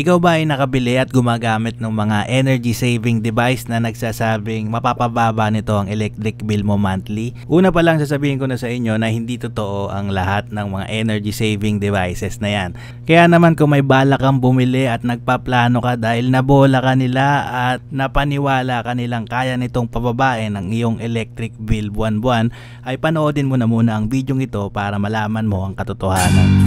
Ikaw ba ay nakabili at gumagamit ng mga energy saving device na nagsasabing mapapababa nito ang electric bill mo monthly? Una pa lang sasabihin ko na sa inyo na hindi totoo ang lahat ng mga energy saving devices na yan. Kaya naman kung may balak kang bumili at nagpaplano ka dahil nabola ka nila at napaniwala ka nilang kaya nitong pababain ang iyong electric bill buwan-buwan ay panoodin mo na muna ang video ito para malaman mo ang katotohanan.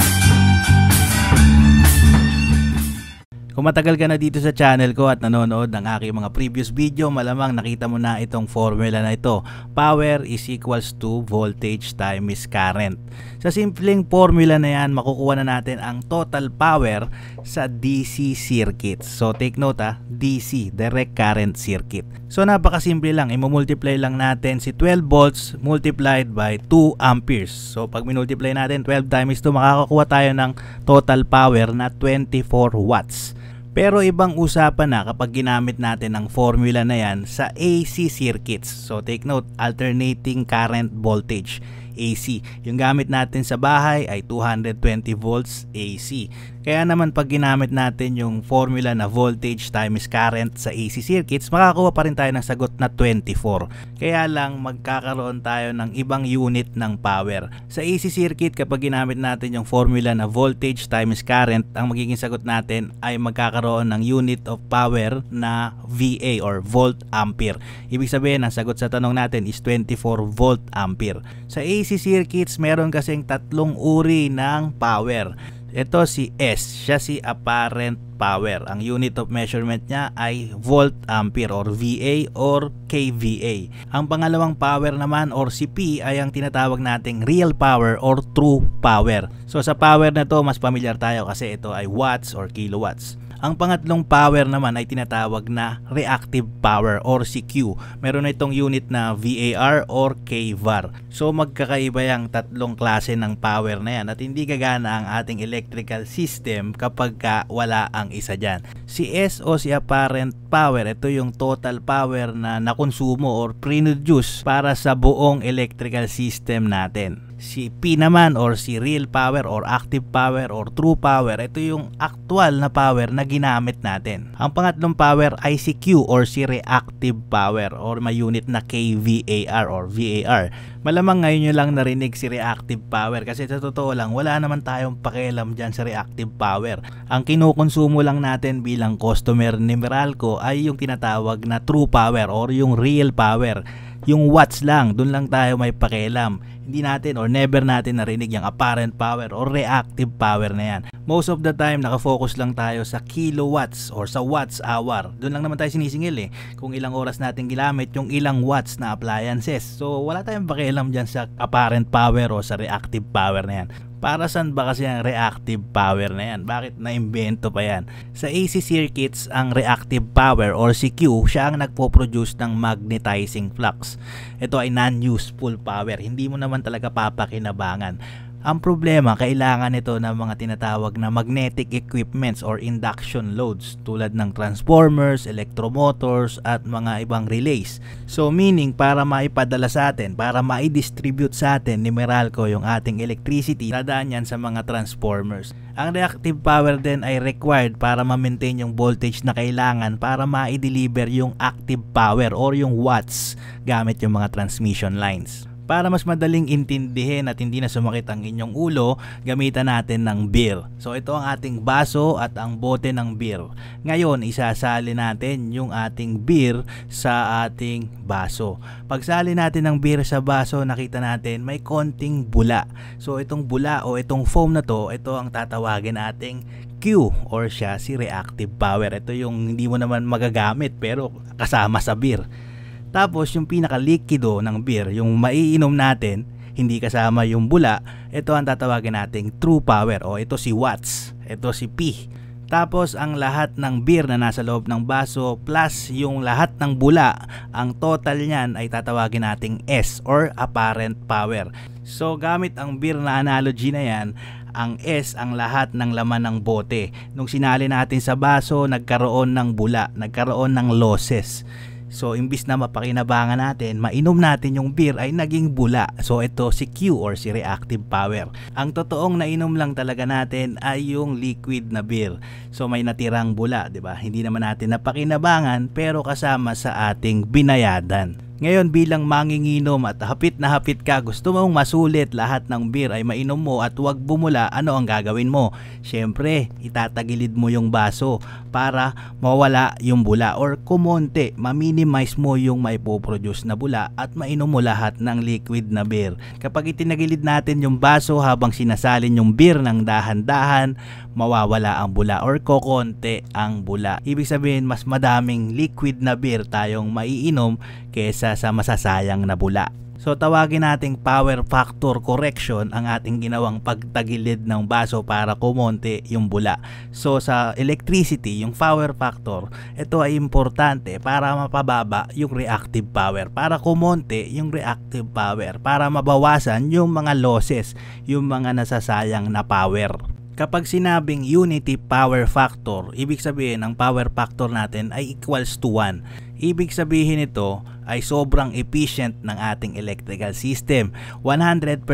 Kung matagal ka na dito sa channel ko at nanonood ng aking mga previous video, malamang nakita mo na itong formula na ito. Power is equals to voltage times current. Sa simpleng formula na yan, makukuha na natin ang total power sa DC circuit. So take note ha, ah, DC, direct current circuit. So napakasimple lang, imumultiply lang natin si 12 volts multiplied by 2 amperes. So pag minultiply natin 12 times 2, makakakuha tayo ng total power na 24 watts. Pero ibang usapan na kapag ginamit natin ang formula na yan sa AC circuits. So take note, alternating current voltage. AC. Yung gamit natin sa bahay ay 220 volts AC. Kaya naman pag ginamit natin yung formula na voltage times current sa AC circuits, makakuha pa rin tayo ng sagot na 24. Kaya lang magkakaroon tayo ng ibang unit ng power. Sa AC circuit kapag ginamit natin yung formula na voltage times current, ang magiging sagot natin ay magkakaroon ng unit of power na VA or volt ampere. Ibig sabihin ang sagot sa tanong natin is 24 volt ampere. Sa AC AC circuits, meron kasing tatlong uri ng power. Ito si S, siya si apparent power. Ang unit of measurement niya ay volt ampere or VA or kVA. Ang pangalawang power naman or si P ay ang tinatawag nating real power or true power. So sa power na to mas pamilyar tayo kasi ito ay watts or kilowatts. Ang pangatlong power naman ay tinatawag na reactive power or CQ. Meron na itong unit na VAR or KVAR. So magkakaiba yung tatlong klase ng power na yan at hindi gagana ang ating electrical system kapag ka wala ang isa dyan. Si S o si apparent power, ito yung total power na nakonsumo or pre-produce para sa buong electrical system natin si P naman or si real power or active power or true power, ito yung actual na power na ginamit natin. Ang pangatlong power ay si Q or si reactive power or may unit na KVAR or VAR. Malamang ngayon nyo lang narinig si reactive power kasi sa totoo lang wala naman tayong pakialam dyan sa reactive power. Ang kinukonsumo lang natin bilang customer ni Meralco ay yung tinatawag na true power or yung real power yung watts lang, doon lang tayo may pakialam. Hindi natin or never natin narinig yung apparent power or reactive power na yan. Most of the time, nakafocus lang tayo sa kilowatts or sa watts hour. Doon lang naman tayo sinisingil eh. Kung ilang oras natin ginamit yung ilang watts na appliances. So wala tayong pakialam dyan sa apparent power o sa reactive power na yan. Para saan ba kasi ang reactive power na yan? Bakit naimbento pa yan? Sa AC circuits, ang reactive power or CQ, siya ang nagpo-produce ng magnetizing flux. Ito ay non-useful power. Hindi mo naman talaga papakinabangan ang problema, kailangan ito ng mga tinatawag na magnetic equipments or induction loads tulad ng transformers, electromotors at mga ibang relays. So meaning para maipadala sa atin, para maidistribute sa atin ni Meralco yung ating electricity, dadaan yan sa mga transformers. Ang reactive power din ay required para ma-maintain yung voltage na kailangan para ma-deliver yung active power or yung watts gamit yung mga transmission lines. Para mas madaling intindihin at hindi na sumakit ang inyong ulo, gamitan natin ng beer. So ito ang ating baso at ang bote ng beer. Ngayon, isasali natin yung ating beer sa ating baso. Pagsali natin ng beer sa baso, nakita natin may konting bula. So itong bula o itong foam na to, ito ang tatawagin nating Q or siya si reactive power. Ito yung hindi mo naman magagamit pero kasama sa beer. Tapos yung pinakalikido ng beer, yung maiinom natin, hindi kasama yung bula, ito ang tatawagin nating true power o ito si watts, ito si P. Tapos ang lahat ng beer na nasa loob ng baso plus yung lahat ng bula, ang total niyan ay tatawagin nating S or apparent power. So gamit ang beer na analogy na yan, ang S ang lahat ng laman ng bote. Nung sinali natin sa baso, nagkaroon ng bula, nagkaroon ng losses. So imbis na mapakinabangan natin, mainom natin yung beer ay naging bula. So ito si Q or si reactive power. Ang totoong nainom lang talaga natin ay yung liquid na beer. So may natirang bula, 'di ba? Hindi naman natin napakinabangan pero kasama sa ating binayadan. Ngayon bilang manginginom at hapit na hapit ka gusto mong masulit lahat ng beer ay mainom mo at huwag bumula ano ang gagawin mo? Siyempre itatagilid mo yung baso para mawala yung bula or kumonte maminimize mo yung may produce na bula at mainom mo lahat ng liquid na beer. Kapag itinagilid natin yung baso habang sinasalin yung beer ng dahan-dahan mawawala ang bula or kokonte ang bula. Ibig sabihin mas madaming liquid na beer tayong maiinom kesa sa masasayang na bula. So tawagin nating power factor correction ang ating ginawang pagtagilid ng baso para kumonte yung bula. So sa electricity, yung power factor, ito ay importante para mapababa yung reactive power, para kumonte yung reactive power, para mabawasan yung mga losses, yung mga nasasayang na power. Kapag sinabing unity power factor, ibig sabihin ang power factor natin ay equals to 1. Ibig sabihin nito ay sobrang efficient ng ating electrical system. 100%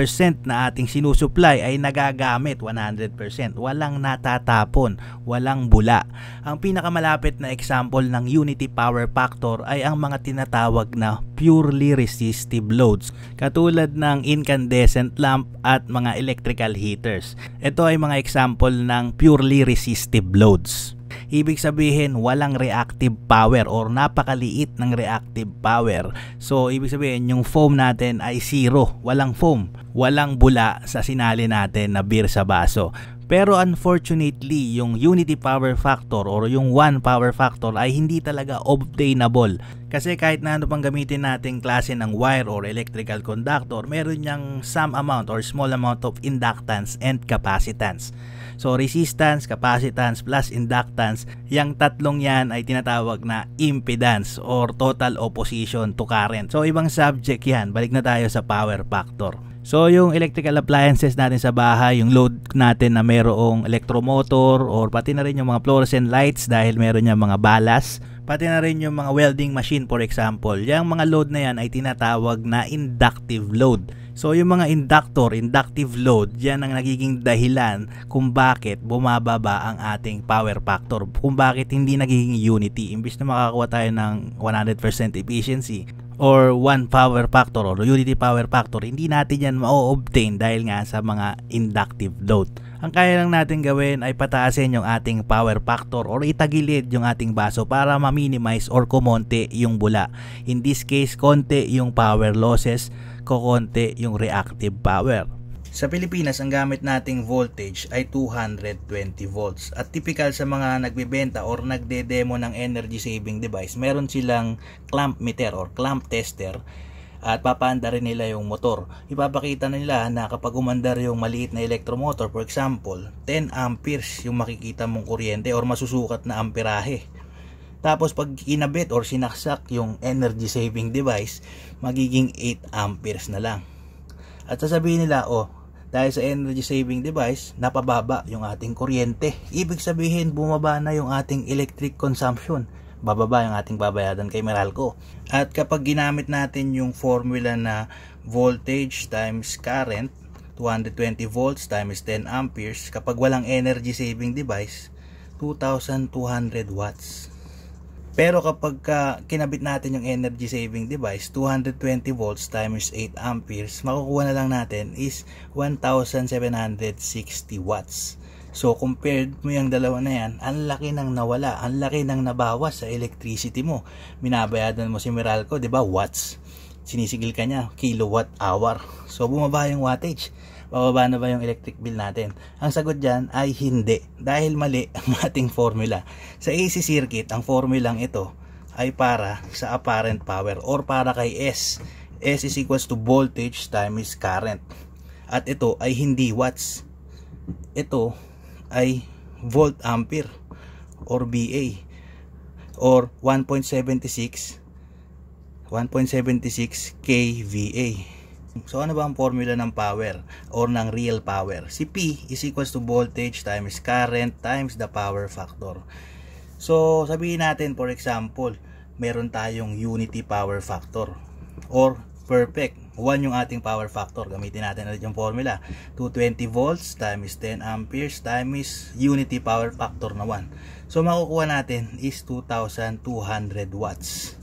na ating sinusupply ay nagagamit 100%. Walang natatapon, walang bula. Ang pinakamalapit na example ng unity power factor ay ang mga tinatawag na purely resistive loads katulad ng incandescent lamp at mga electrical heaters. Ito ay mga example ng purely resistive loads. Ibig sabihin, walang reactive power or napakaliit ng reactive power. So, ibig sabihin, yung foam natin ay zero. Walang foam. Walang bula sa sinali natin na beer sa baso. Pero unfortunately, yung unity power factor or yung 1 power factor ay hindi talaga obtainable. Kasi kahit na ano pang gamitin nating klase ng wire or electrical conductor, meron niyang some amount or small amount of inductance and capacitance. So resistance, capacitance, plus inductance, yung tatlong yan ay tinatawag na impedance or total opposition to current. So ibang subject yan. Balik na tayo sa power factor. So yung electrical appliances natin sa bahay, yung load natin na mayroong electromotor or pati na rin yung mga fluorescent lights dahil meron niya mga balas, pati na rin yung mga welding machine for example. Yung mga load na yan ay tinatawag na inductive load. So yung mga inductor, inductive load, yan ang nagiging dahilan kung bakit bumababa ang ating power factor. Kung bakit hindi nagiging unity. Imbis na makakuha tayo ng 100% efficiency, or 1 power factor or unity power factor, hindi natin yan ma-obtain dahil nga sa mga inductive load. Ang kaya lang natin gawin ay pataasin yung ating power factor or itagilid yung ating baso para ma-minimize or kumonte yung bula. In this case, konti yung power losses, kokonti yung reactive power. Sa Pilipinas, ang gamit nating voltage ay 220 volts. At typical sa mga nagbebenta or nagde-demo ng energy saving device, meron silang clamp meter or clamp tester at papaanda rin nila yung motor. Ipapakita na nila na kapag umandar yung maliit na electromotor, for example, 10 amperes yung makikita mong kuryente or masusukat na amperahe. Tapos pag kinabit or sinaksak yung energy saving device, magiging 8 amperes na lang. At sasabihin nila, oh, dahil sa energy saving device, napababa yung ating kuryente. Ibig sabihin, bumaba na yung ating electric consumption bababa yung ating babayadan kay Meralco. At kapag ginamit natin yung formula na voltage times current, 220 volts times 10 amperes, kapag walang energy saving device, 2,200 watts. Pero kapag uh, kinabit natin yung energy saving device, 220 volts times 8 amperes, makukuha na lang natin is 1,760 watts. So compared mo yung dalawa na yan, ang laki ng nawala, ang laki ng nabawas sa electricity mo. Minabayadan mo si Meralco, 'di ba? Watts. Sinisigil ka niya, kilowatt hour. So bumaba yung wattage. Bababa na ba yung electric bill natin? Ang sagot dyan ay hindi dahil mali ang ating formula. Sa AC circuit, ang formulang ito ay para sa apparent power or para kay S. S is equals to voltage times current. At ito ay hindi watts. Ito ay volt ampere or VA or 1.76 1.76 kVA so ano ba ang formula ng power or ng real power si P is equals to voltage times current times the power factor so sabihin natin for example meron tayong unity power factor or perfect 1 yung ating power factor. Gamitin natin ulit yung formula. 220 volts times 10 amperes times unity power factor na 1. So makukuha natin is 2,200 watts.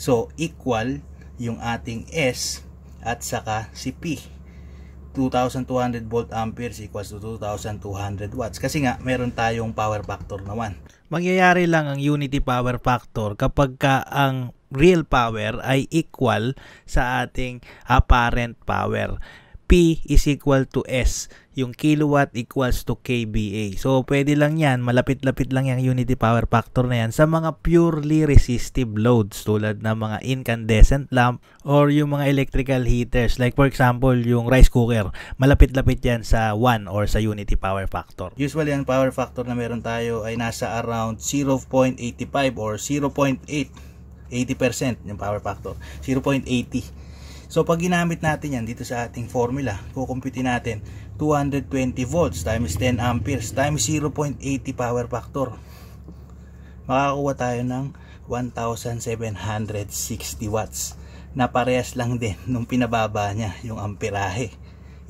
So equal yung ating S at saka si P. 2,200 volt amperes equals to 2,200 watts. Kasi nga meron tayong power factor na 1 mangyayari lang ang unity power factor kapag ka ang real power ay equal sa ating apparent power. P is equal to S. Yung kilowatt equals to kVA. So, pwede lang yan. Malapit-lapit lang yung unity power factor na yan sa mga purely resistive loads tulad ng mga incandescent lamp or yung mga electrical heaters. Like for example, yung rice cooker. Malapit-lapit yan sa 1 or sa unity power factor. Usually, ang power factor na meron tayo ay nasa around 0.85 or 0.8 80% yung power factor. 0.80 So pag ginamit natin yan dito sa ating formula, kukumpitin natin 220 volts times 10 amperes times 0.80 power factor. Makakakuha tayo ng 1,760 watts na parehas lang din nung pinababa niya yung amperahe.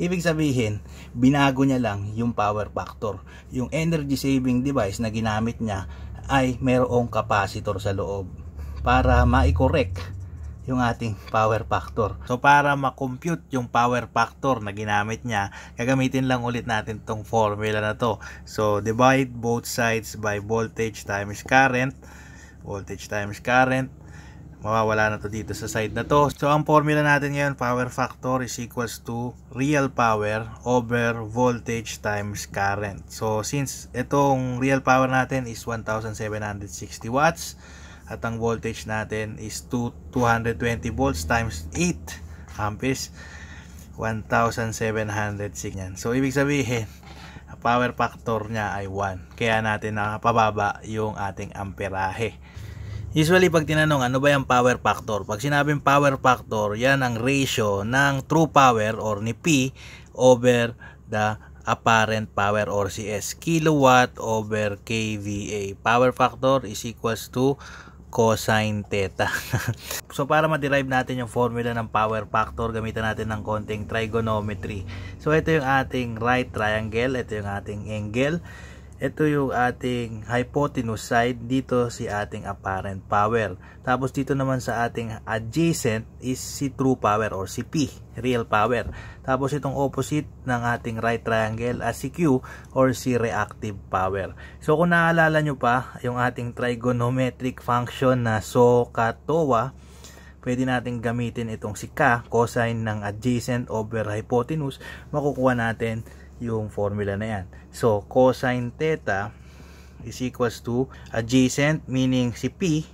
Ibig sabihin, binago niya lang yung power factor. Yung energy saving device na ginamit niya ay mayroong capacitor sa loob para ma yung ating power factor. So para ma-compute yung power factor na ginamit niya, gagamitin lang ulit natin tong formula na to. So divide both sides by voltage times current. Voltage times current mawawala na to dito sa side na to. So ang formula natin ngayon, power factor is equals to real power over voltage times current. So since itong real power natin is 1760 watts, at ang voltage natin is 2, 220 volts times 8 amperes 1,700 yan. So ibig sabihin power factor niya ay 1 kaya natin nakapababa yung ating amperahe Usually pag tinanong ano ba yung power factor? Pag sinabing power factor, yan ang ratio ng true power or ni P over the apparent power or CS. Kilowatt over KVA. Power factor is equals to cosine theta. so para ma-derive natin yung formula ng power factor, gamitan natin ng konting trigonometry. So ito yung ating right triangle, ito yung ating angle ito yung ating hypotenuse side, dito si ating apparent power. Tapos dito naman sa ating adjacent is si true power or si P, real power. Tapos itong opposite ng ating right triangle as si Q or si reactive power. So kung naalala nyo pa, yung ating trigonometric function na SOHCAHTOA, pwede natin gamitin itong si K, cosine ng adjacent over hypotenuse, makukuha natin yung formula na yan. So, cosine theta is equals to adjacent meaning si P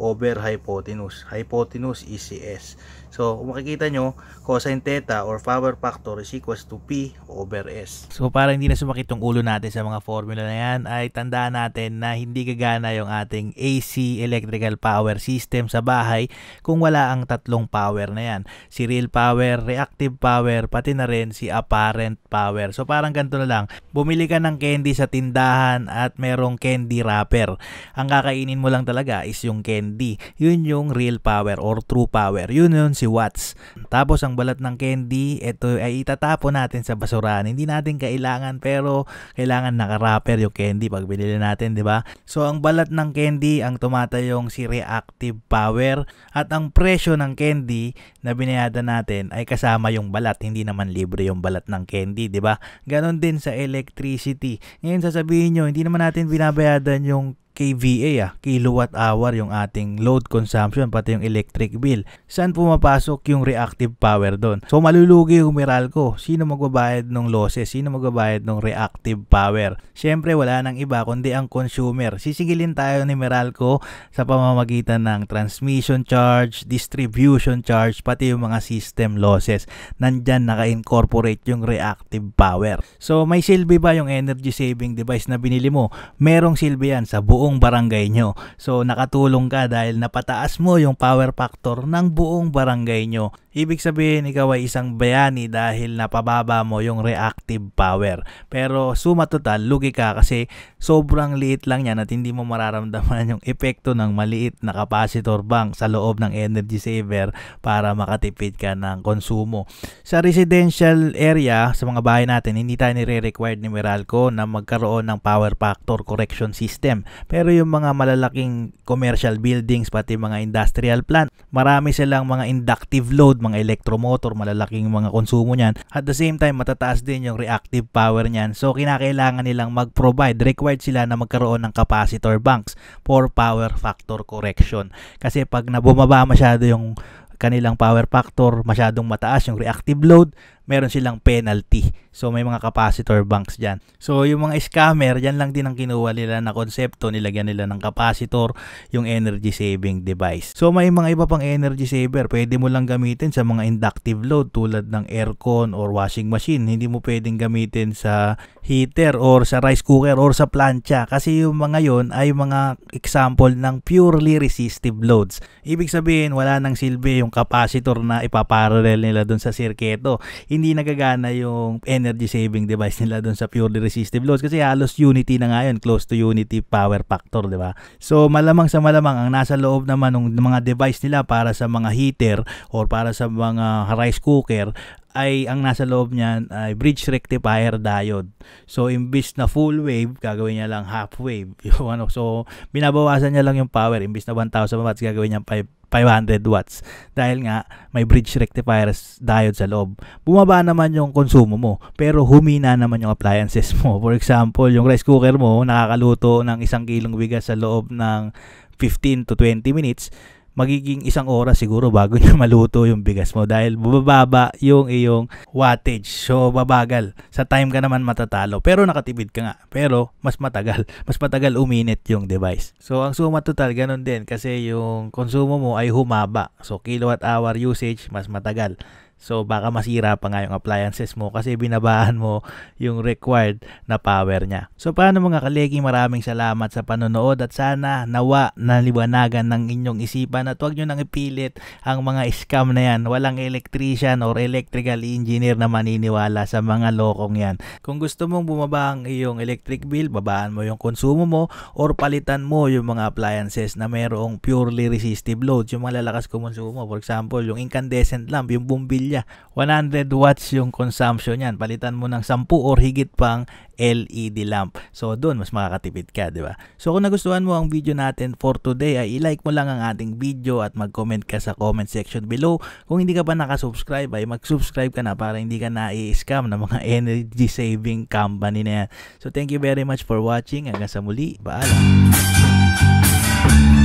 over hypotenuse. Hypotenuse is si S. So, kung makikita nyo, cosine theta or power factor is equals to P over S. So, para hindi na sumakit yung ulo natin sa mga formula na yan, ay tandaan natin na hindi gagana yung ating AC electrical power system sa bahay kung wala ang tatlong power na yan. Si real power, reactive power, pati na rin si apparent power. So, parang ganito na lang. Bumili ka ng candy sa tindahan at merong candy wrapper. Ang kakainin mo lang talaga is yung candy. Yun yung real power or true power. Yun yun si Watts. Tapos ang balat ng candy, ito ay itatapon natin sa basurahan. Hindi natin kailangan pero kailangan naka-wrapper yung candy pag binili natin, di ba? So ang balat ng candy ang tumatayong si reactive power at ang presyo ng candy na binayada natin ay kasama yung balat. Hindi naman libre yung balat ng candy, di ba? Ganon din sa electricity. Ngayon sasabihin nyo, hindi naman natin binabayadan yung kVA ah, kilowatt hour yung ating load consumption pati yung electric bill. Saan pumapasok yung reactive power doon? So malulugi yung Meralco. Sino magbabayad ng losses? Sino magbabayad ng reactive power? Siyempre wala nang iba kundi ang consumer. Sisigilin tayo ni Meralco sa pamamagitan ng transmission charge, distribution charge, pati yung mga system losses. Nandyan naka-incorporate yung reactive power. So may silbi ba yung energy saving device na binili mo? Merong silbi yan sa buo buong barangay nyo. So nakatulong ka dahil napataas mo yung power factor ng buong barangay nyo. Ibig sabihin ikaw ay isang bayani dahil napababa mo yung reactive power. Pero suma total, lugi ka kasi sobrang liit lang yan at hindi mo mararamdaman yung epekto ng maliit na capacitor bank sa loob ng energy saver para makatipid ka ng konsumo. Sa residential area, sa mga bahay natin, hindi tayo nire-required ni Meralco na magkaroon ng power factor correction system. Pero yung mga malalaking commercial buildings, pati mga industrial plant, marami silang mga inductive load, mga electromotor, malalaking mga konsumo niyan. At the same time, matataas din yung reactive power niyan. So, kinakailangan nilang mag-provide, required sila na magkaroon ng capacitor banks for power factor correction. Kasi pag nabumaba masyado yung kanilang power factor, masyadong mataas yung reactive load, meron silang penalty. So may mga capacitor banks diyan. So yung mga scammer, yan lang din ang kinuha nila na konsepto. Nilagyan nila ng capacitor yung energy saving device. So may mga iba pang energy saver. Pwede mo lang gamitin sa mga inductive load tulad ng aircon or washing machine. Hindi mo pwedeng gamitin sa heater or sa rice cooker or sa plancha. Kasi yung mga yon ay mga example ng purely resistive loads. Ibig sabihin, wala nang silbi yung capacitor na ipaparallel nila doon sa sirketo hindi nagagana yung energy saving device nila doon sa purely resistive loads kasi halos unity na ngayon close to unity power factor, di ba? So malamang sa malamang ang nasa loob naman ng mga device nila para sa mga heater or para sa mga rice cooker ay ang nasa loob niyan ay bridge rectifier diode. So imbis na full wave, gagawin niya lang half wave. Yung ano, so binabawasan niya lang yung power imbis na 1000 watts gagawin niya 500 watts dahil nga may bridge rectifier diode sa loob. Bumaba naman yung konsumo mo pero humina naman yung appliances mo. For example, yung rice cooker mo nakakaluto ng isang kilong bigas sa loob ng 15 to 20 minutes magiging isang oras siguro bago niya maluto yung bigas mo dahil bubababa yung iyong wattage. So, babagal. Sa time ka naman matatalo. Pero nakatipid ka nga. Pero, mas matagal. Mas matagal uminit yung device. So, ang suma total, ganun din. Kasi yung konsumo mo ay humaba. So, kilowatt hour usage, mas matagal. So baka masira pa nga yung appliances mo kasi binabahan mo yung required na power niya. So paano mga kalegi, maraming salamat sa panonood at sana nawa naliwanagan ng inyong isipan at huwag nyo nang ipilit ang mga scam na yan. Walang electrician or electrical engineer na maniniwala sa mga lokong yan. Kung gusto mong bumaba ang iyong electric bill, babaan mo yung konsumo mo or palitan mo yung mga appliances na mayroong purely resistive load. yung mga lalakas kumonsumo. For example, yung incandescent lamp, yung bumbilya pamilya. 100 watts yung consumption niyan. Palitan mo ng 10 or higit pang LED lamp. So, doon mas makakatipid ka, di ba? So, kung nagustuhan mo ang video natin for today, ay i-like mo lang ang ating video at mag-comment ka sa comment section below. Kung hindi ka pa naka-subscribe, ay mag-subscribe ka na para hindi ka nai-scam ng mga energy saving company na yan. So, thank you very much for watching. Hanggang sa muli. Paalam.